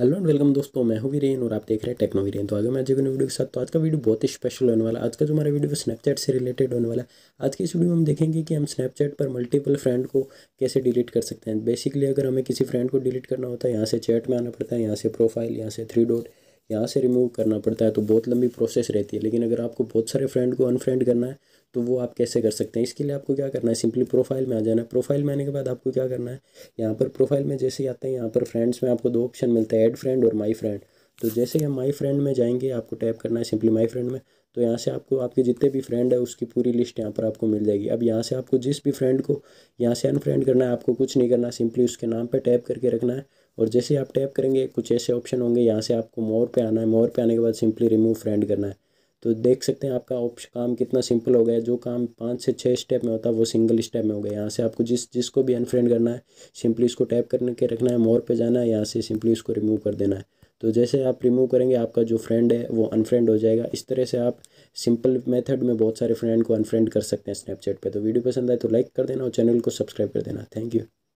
hello and welcome दोस्तों मैं हूं वीरेन और आप देख रहे हैं टेक्नो वीरेन तो आगे मैं आज वीडियो के साथ तो आज का वीडियो बहुत ही स्पेशल होने वाला है आज का जो हमारा वीडियो स्नैपचैट से रिलेटेड होने वाला है आज की इस वीडियो में हम देखेंगे कि हम स्नैपचैट पर मल्टीपल फ्रेंड को कैसे डिलीट कर सकते हैं बेसिकली अगर हमें किसी फ्रेंड को डिलीट करना होता है यहाँ से चैट में आना पड़ता है यहाँ से प्रोफाइल यहाँ से थ्री डॉट यहाँ से रिमूव करना पड़ता है तो बहुत लंबी प्रोसेस रहती है लेकिन अगर आपको बहुत सारे फ्रेंड को अनफ्रेंड करना है तो वो आप कैसे कर सकते हैं इसके लिए आपको क्या करना है सिंपली प्रोफाइल में आ जाना है प्रोफाइल में आने के बाद आपको क्या करना है यहाँ पर प्रोफाइल में जैसे ही आते हैं यहाँ पर फ्रेंड्स में आपको दो ऑप्शन मिलता है एड फ्रेंड और माई फ्रेंड तो जैसे कि हम माई फ्रेंड में जाएंगे आपको टैप करना है सिंपली माई फ्रेंड में तो यहाँ से आपको आपके जितने भी फ्रेंड है उसकी पूरी लिस्ट यहाँ पर आपको मिल जाएगी अब यहाँ से आपको जिस भी फ्रेंड को यहाँ से अनफ्रेंड करना है आपको कुछ नहीं करना सिंपली उसके नाम पर टैप करके रखना है और जैसे आप टैप करेंगे कुछ ऐसे ऑप्शन होंगे यहाँ से आपको मोर पर आना है मोर पर आने के बाद सिंपली रिमूव फ्रेंड करना है तो देख सकते हैं आपका ऑप्शन काम कितना सिंपल हो गया है जो काम पाँच से छः स्टेप में होता है वो सिंगल स्टेप में हो गया यहाँ से आपको जिस जिसको भी अनफ्रेंड करना है सिंपली उसको टैप करने के रखना है मोर पे जाना है यहाँ से सिंपली उसको रिमूव कर देना है तो जैसे आप रिमूव करेंगे आपका जो फ्रेंड है वो अनफ्रेंड हो जाएगा इस तरह से आप सिंपल मेथड में बहुत सारे फ्रेंड को अनफ्रेंड कर सकते हैं स्नैपचैट पे तो वीडियो पसंद आए तो लाइक कर देना और चैनल को सब्सक्राइब कर देना थैंक यू